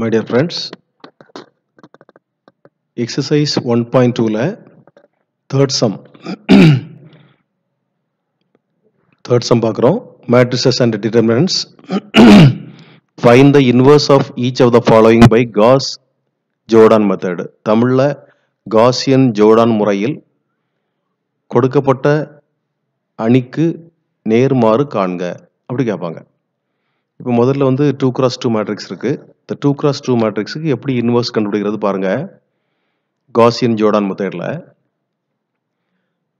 My dear friends exercise one point டூவில் third sum third sum பார்க்குறோம் matrices and determinants find the inverse of each of the following by Gauss Jordan method தமிழில் Gaussian Jordan முறையில் கொடுக்கப்பட்ட அணிக்கு நேர்மாறு காண்க அப்படி கேட்பாங்க இப்போ முதல்ல வந்து டூ கிராஸ் டூ மேட்ரிக்ஸ் இருக்குது இந்த டூ கிராஸ் டூ மேட்ரிக்ஸுக்கு எப்படி இன்வர்ஸ் கண்டுபிடிக்கிறது பாருங்கள் காசியன் ஜோடான் மெத்தேடில்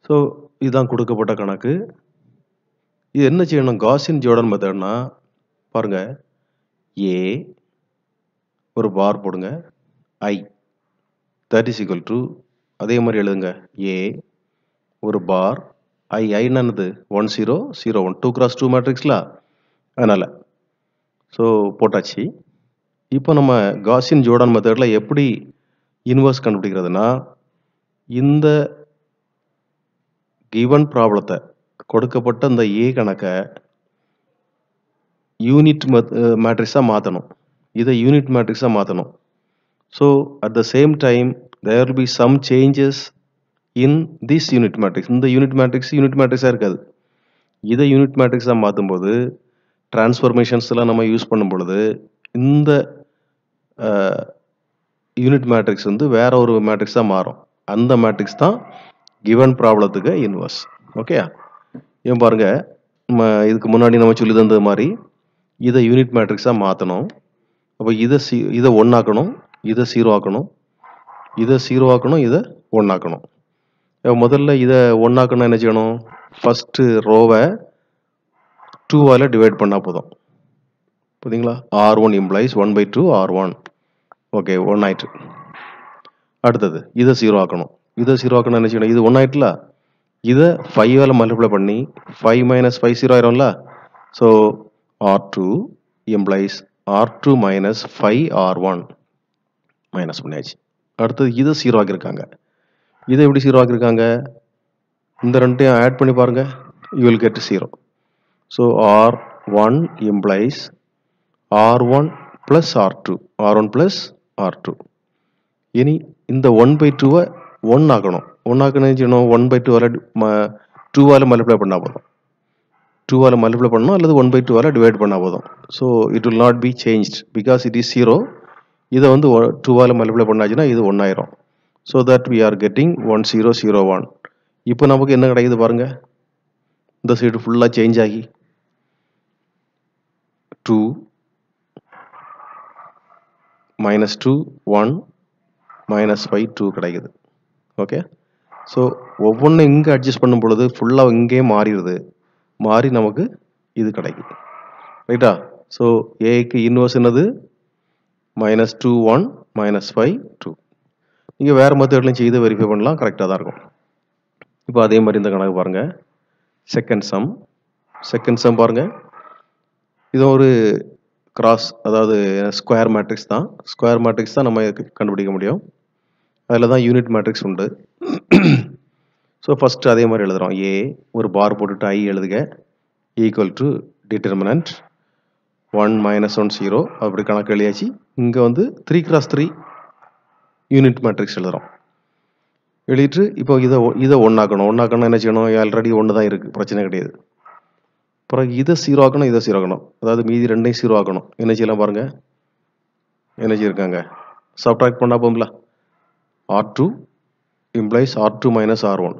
ஸோ இதுதான் கொடுக்கப்பட்ட கணக்கு இது என்ன செய்யணும் காசியன் ஜோர்டன் மெத்தட்னா பாருங்க ஏ ஒரு பார் போடுங்க I that is equal to அதே மாதிரி எழுதுங்க ஏ ஒரு பார் ஐ என்னது one zero zero one two cross two மேட்ரிக்ஸ்லாம் அதனால் ஸோ போட்டாச்சு இப்போ நம்ம காசியன் ஜோர்டான் மெத்தடில் எப்படி இன்வர்ஸ் கண்டுபிடிக்கிறதுனா இந்த கிவன் ப்ராப்ளத்தை கொடுக்கப்பட்ட இந்த ஏ கணக்கை யூனிட் மெத் மேட்ரிக்ஸாக மாற்றணும் இதை யூனிட் மேட்ரிக்ஸாக மாற்றணும் so at the same time there be some changes in this unit matrix இந்த யூனிட் மேட்ரிக்ஸ் யூனிட் மேட்ரிக்ஸாக இருக்காது இதை யூனிட் மேட்ரிக்ஸாக மாற்றும்போது டிரான்ஸ்ஃபர்மேஷன்ஸ்லாம் நம்ம யூஸ் பண்ணும் பொழுது இந்த யூனிட் மேட்ரிக்ஸ் வந்து வேற ஒரு மேட்ரிக்ஸ் தான் மாறும் அந்த மேட்ரிக்ஸ் தான் கிவன் ப்ராப்ளத்துக்கு இன்வர்ஸ் ஓகேயா இவன் பாருங்க நம்ம இதுக்கு முன்னாடி நம்ம சொல்லி தந்தது மாதிரி இதை யூனிட் மேட்ரிக்ஸாக மாற்றணும் அப்போ இதை சீ இதை ஒன்றாக்கணும் இதை சீரோ ஆக்கணும் இதை சீரோ ஆக்கணும் இதை ஒன்றாக்கணும் முதல்ல இதை ஒன்றாக்கணும் என்ன செய்யணும் ஃபஸ்ட்டு ரோவை டூவால் டிவைட் பண்ணால் போதும் புரியுதுங்களா R one implies one by two R one okay one ஆயிட்டு அடுத்தது இதை ஜீரோ ஆக்கணும் இதை சீரோ ஆக்கணும் என்ன இது ஒன் ஆயிட்டுல இதை ஃபைவால் மல்டிப்ளை பண்ணி ஃபைவ் மைனஸ் ஃபைவ் ஜீரோ ஆயிரும்ல so R two implies R two minus five R one minus பண்ணியாச்சு அடுத்தது இதை சீரோ ஆக்கியிருக்காங்க இதை எப்படி சீரோ ஆக்கியிருக்காங்க இந்த ரெண்டையும் ஆட் பண்ணி பாருங்கள் you will get zero So R1 implies R1 plus R2. R1 plus R2. இனி இந்த ஒன் பை டூவை ஒன் ஆக்கணும் ஒன் ஆக்கணும் by ஒன் பை 2 டூவால் மல்டிப்ளை பண்ணால் போதும் டூவால் மல்டிப்ளை பண்ணும் அல்லது ஒன் பை 2 டிவைட் பண்ணால் போதும் so it will not be change because it is 0. இதை வந்து டூவால் மல்டிப்ளை பண்ணாச்சுன்னா இது ஒன்றாயிரும் so that we are getting one one இப்போ நமக்கு என்ன கிடைக்குது பாருங்கள் இந்த சைடு ஃபுல்லாக சேஞ்ச் ஆகி two minus two one minus five two கிடைக்குது ஓகே ஸோ ஒவ்வொன்றும் இங்கே அட்ஜஸ்ட் பண்ணும் பொழுது ஃபுல்லாக இங்கேயே மாறிடுது மாறி நமக்கு இது கிடைக்குது ரைட்டா ஸோ ஏக்கு இன்வர்ஸ் என்னது minus two one minus five two நீங்கள் வேறு மெத்தட்லையும் செய்து வெரிஃபை பண்ணலாம் கரெக்டாக தான் இருக்கும் இப்போ அதே மாதிரி இந்த கணக்கு பாருங்கள் செகண்ட் சம் செகண்ட் சம் பாருங்கள் இது ஒரு கிராஸ் அதாவது ஸ்கொயர் மேட்ரிக்ஸ் தான் ஸ்கொயர் மேட்ரிக்ஸ் தான் நம்ம கண்டுபிடிக்க முடியும் அதில் தான் யூனிட் மேட்ரிக்ஸ் உண்டு ஸோ ஃபஸ்ட்டு அதே மாதிரி எழுதுகிறோம் ஏ ஒரு பார் போட்டுட்டு ஐ எழுதுக equal to determinant one minus one zero அப்படி கணக்கு எழுதியாச்சு இங்கே வந்து three cross three unit matrix எழுதுகிறோம் எழுதிட்டு இப்போ இதை இதை ஒன்றாக்கணும் ஒன்றாக்கணும் என்ன செய்யணும் ஆல்ரெடி ஒன்று தான் இருக்குது பிரச்சனை கிடையாது பிறகு இதை சீரோ ஆக்கணும் இதை சீரோ ஆகணும் அதாவது மீதி ரெண்டையும் சீரோ ஆக்கணும் என்ன செய்யலாம் பாருங்கள் என்ன செய்யிருக்காங்க சப்ட்ராக்ட் பண்ணால் போகும்ல R two implies R two minus R one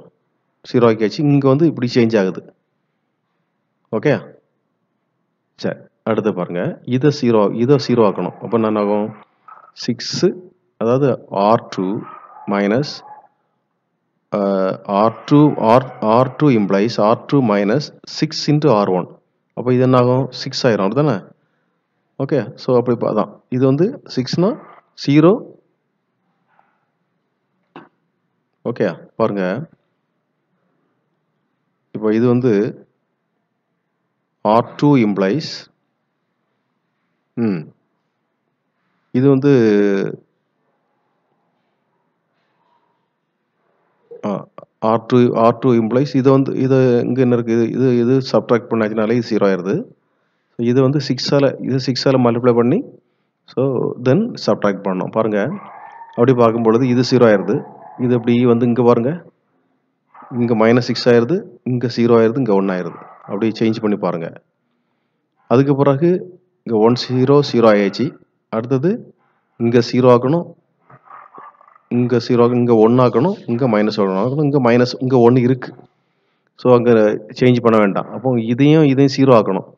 zero ஆக்கியாச்சு இங்கே வந்து இப்படி சேஞ்ச் ஆகுது ஓகே சரி அடுத்து பாருங்கள் இதை சீரோ இதை சீரோ ஆக்கணும் அப்போ என்ன ஆகும் சிக்ஸு அதாவது R two minus R R R R2 implies R two minus six into R one அப்போ இது என்னாகும் சிக்ஸ் ஆயிரும் அப்படி தானே ஓகே ஸோ அப்படி அதான் இது வந்து சிக்ஸ்னா ஜீரோ ஓகே பாருங்க இப்போ இது வந்து ஆர் டூ இம்ப்ளைஸ் ம் இது வந்து ஆ R two R two implies இது வந்து இது இங்கே என்ன இருக்குது இது இது சப்ட்ராக்ட் பண்ணாச்சுனாலே இது ஜீரோ ஆயிடுது இது வந்து சிக்ஸால் இது சிக்ஸால் மல்டிப்ளை பண்ணி ஸோ தென் சப்ட்ராக்ட் பண்ணோம் பாருங்கள் அப்படி பார்க்கும் பொழுது இது ஜீரோ ஆயிடுது இது அப்படி வந்து இங்கே பாருங்கள் இங்கே மைனஸ் சிக்ஸ் ஆயிடுது இங்கே ஜீரோ ஆயிடுது இங்கே ஒன் ஆயிடுது அப்படியே சேஞ்ச் பண்ணி பாருங்கள் அதுக்கு பிறகு இங்கே ஒன் ஜீரோ ஜீரோ ஆயாச்சு அடுத்தது இங்கே ஜீரோ ஆக்கணும் இங்கே ஜீரோ இங்கே ஒன் ஆக்கணும் இங்கே மைனஸ் ஒன் ஆகணும் இங்கே மைனஸ் இங்கே ஒன்று இருக்குது ஸோ அங்கே சேஞ்ச் பண்ண வேண்டாம் அப்போ இதையும் இதையும் ஜீரோ ஆக்கணும்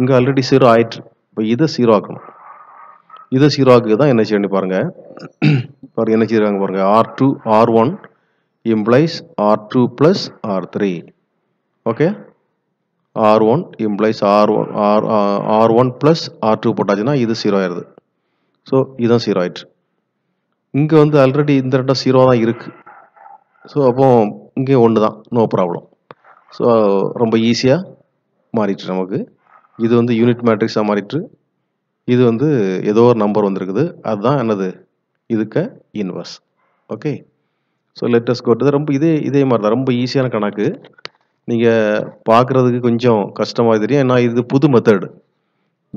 இங்கே ஆல்ரெடி ஜீரோ ஆயிட்டு இப்போ இதை ஜீரோ ஆக்கணும் இதை ஜீரோ ஆக்கு தான் என்ன செய்யணும் பாருங்கள் பாருங்கள் என்ன செய்கிறாங்க பாருங்கள் R two R one implies R two plus R three okay R one implies R one R R one plus R two போட்டாச்சுன்னா இது ஜீரோ ஆயிடுது ஸோ இதுதான் ஜீரோ ஆயிடுச்சு இங்கே வந்து ஆல்ரெடி இந்த ரெண்டும் ஜீரோ தான் இருக்குது ஸோ அப்போ இங்கே ஒன்று தான் நோ ப்ராப்ளம் ஸோ ரொம்ப ஈஸியாக மாறிட்டு நமக்கு இது வந்து யூனிட் மேட்ரிக்ஸாக மாறிட்டு இது வந்து ஏதோ ஒரு நம்பர் வந்திருக்குது அதுதான் என்னது இதுக்கு இன்வர்ஸ் ஓகே ஸோ லெட்டஸ்ட் கோட்டு ரொம்ப இதே இதே மாதிரி தான் ரொம்ப ஈஸியான கணக்கு நீங்கள் பார்க்குறதுக்கு கொஞ்சம் கஷ்டமாக தெரியும் ஏன்னா இது புது மெத்தடு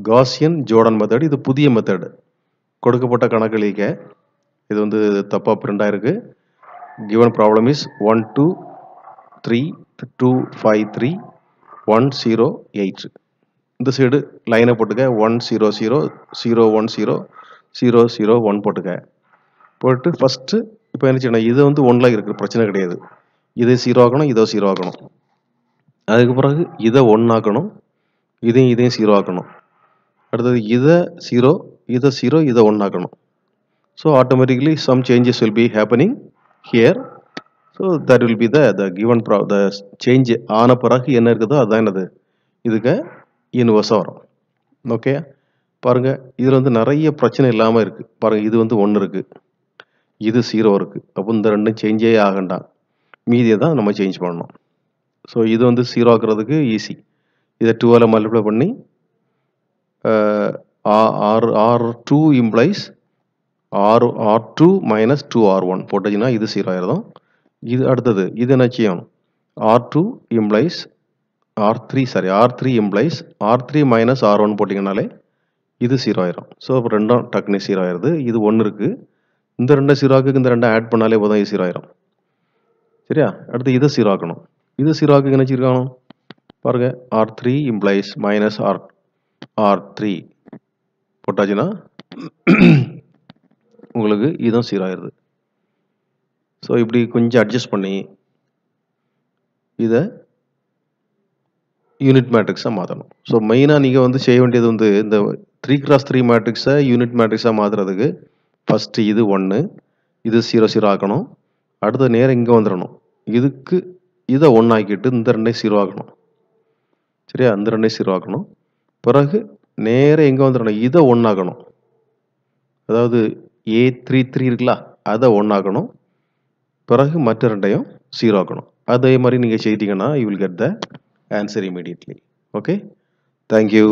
காசியன் ஜோர்டன் மெத்தடு இது புதிய மெத்தடு கொடுக்கப்பட்ட கணக்களிக்க இது வந்து தப்பாக பிரிண்ட் ஆகிருக்கு given problem is one two three two five three one zero eight இந்த சைடு லைனை போட்டுக்க one zero zero zero one zero zero zero one போட்டுக்க போட்டு ஃபஸ்ட்டு இப்போ என்ன செய்யணும் இது வந்து ஒன்றில் இருக்குது பிரச்சனை கிடையாது இதை ஜீரோ ஆக்கணும் இதோ ஜீரோ ஆக்கணும் அதுக்கு பிறகு இதை ஒன் ஆக்கணும் இதையும் இதையும் ஜீரோ ஆக்கணும் அடுத்தது இதை ஜீரோ இதை ஜீரோ இதை ஒன்றாக்கணும் so automatically some changes will be happening here so that will be the the given pro the change ஆன பிறகு என்ன இருக்குதோ அதுதான் என்னது இதுக்கு யூனிவர்ஸாக வரும் ஓகே பாருங்க இதில் வந்து நிறைய பிரச்சனை இல்லாமல் இருக்குது பாருங்கள் இது வந்து ஒன்று இருக்குது இது ஜீரோ இருக்குது அப்போ இந்த ரெண்டும் சேஞ்சே ஆகண்டாம் மீதியை தான் நம்ம சேஞ்ச் பண்ணணும் ஸோ இது வந்து ஜீரோ ஆக்குறதுக்கு ஈஸி இதை டூவால் மல்டிப்ளை பண்ணி R R two implies R R two minus two R one போட்டீங்கன்னா இது ஜீரோ ஆயிரும் இது அடுத்தது இது என்ன செய்யணும் R two implies R three sorry R three implies R three minus R one போட்டிங்கனாலே இது சீரோ ஆயிரும் ஸோ அப்போ ரெண்டும் டக்குனு ஜீரோ ஆயிருது இது ஒன்று இருக்குது இந்த ரெண்டு சீராக்கு இந்த ரெண்டும் ஆட் பண்ணாலே போதும் இது சீரோ ஆயிரும் சரியா அடுத்து இதை சீராக்கணும் இது சீராக்கு என்ன சீராக்கணும் பாருங்கள் R three implies minus R R three போட்டாச்சுன்னா உங்களுக்கு இதுதான் சீராகிடுது ஸோ இப்படி கொஞ்சம் அட்ஜஸ்ட் பண்ணி இதை யூனிட் மேட்ரிக்ஸாக மாற்றணும் ஸோ மெயினாக நீங்கள் வந்து செய்ய வேண்டியது வந்து இந்த த்ரீ கிராஸ் த்ரீ மேட்ரிக்ஸை யூனிட் மேட்ரிக்ஸாக மாற்றுறதுக்கு ஃபஸ்ட்டு இது ஒன்று இது சீரோ சீரோ ஆக்கணும் அடுத்த நேரம் இங்கே வந்துடணும் இதுக்கு இதை ஒன்று ஆக்கிட்டு இந்த ரெண்டையும் சீரோ ஆக்கணும் சரியா இந்த ரெண்டையும் சீரோ ஆக்கணும் பிறகு நேராக எங்கே வந்துடணும் இதை ஒன்றாக்கணும் அதாவது ஏ த்ரீ த்ரீ இருக்குல்ல அதை ஒன்றாக்கணும் பிறகு மற்ற ரெண்டையும் ஜீரோ ஆக்கணும் அதே மாதிரி நீங்கள் செய்தீங்கன்னா you will get the answer immediately okay thank you